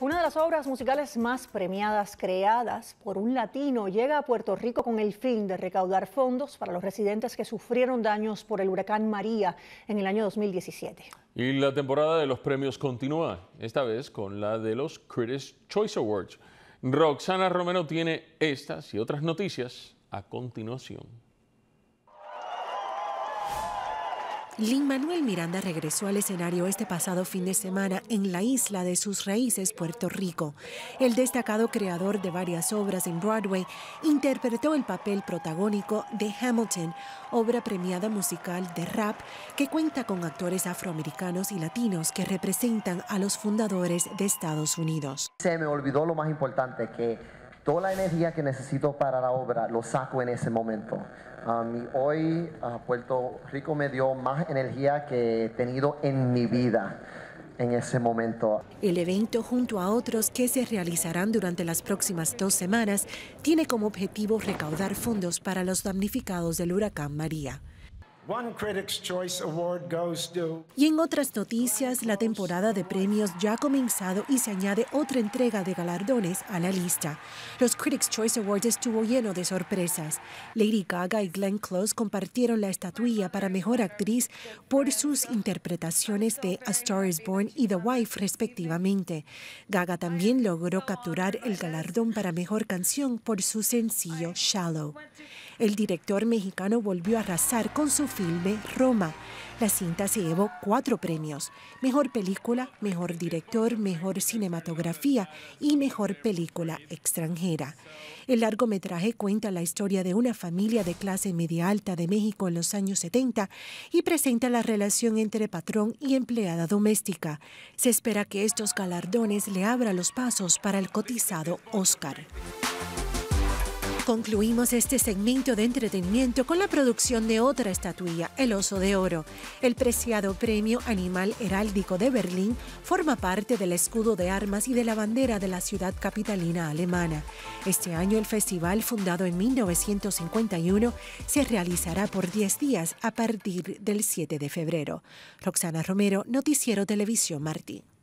Una de las obras musicales más premiadas creadas por un latino llega a Puerto Rico con el fin de recaudar fondos para los residentes que sufrieron daños por el huracán María en el año 2017. Y la temporada de los premios continúa, esta vez con la de los Critics Choice Awards. Roxana Romero tiene estas y otras noticias a continuación. Lin Manuel Miranda regresó al escenario este pasado fin de semana en la isla de sus raíces, Puerto Rico. El destacado creador de varias obras en Broadway interpretó el papel protagónico de Hamilton, obra premiada musical de rap que cuenta con actores afroamericanos y latinos que representan a los fundadores de Estados Unidos. Se me olvidó lo más importante que toda la energía que necesito para la obra lo saco en ese momento. Um, y hoy ah, Puerto Rico me dio más energía que he tenido en mi vida en ese momento. El evento, junto a otros que se realizarán durante las próximas dos semanas, tiene como objetivo recaudar fondos para los damnificados del huracán María. Y en otras noticias, la temporada de premios ya ha comenzado y se añade otra entrega de galardones a la lista. Los Critics' Choice Awards estuvo lleno de sorpresas. Lady Gaga y Glenn Close compartieron la estatuilla para mejor actriz por sus interpretaciones de A Star is Born y The Wife, respectivamente. Gaga también logró capturar el galardón para mejor canción por su sencillo Shallow. El director mexicano volvió a arrasar con su filme Roma. La cinta se llevó cuatro premios, mejor película, mejor director, mejor cinematografía y mejor película extranjera. El largometraje cuenta la historia de una familia de clase media alta de México en los años 70 y presenta la relación entre patrón y empleada doméstica. Se espera que estos galardones le abran los pasos para el cotizado Oscar. Concluimos este segmento de entretenimiento con la producción de otra estatuilla, el Oso de Oro. El preciado premio Animal Heráldico de Berlín forma parte del escudo de armas y de la bandera de la ciudad capitalina alemana. Este año el festival, fundado en 1951, se realizará por 10 días a partir del 7 de febrero. Roxana Romero, Noticiero Televisión Martín.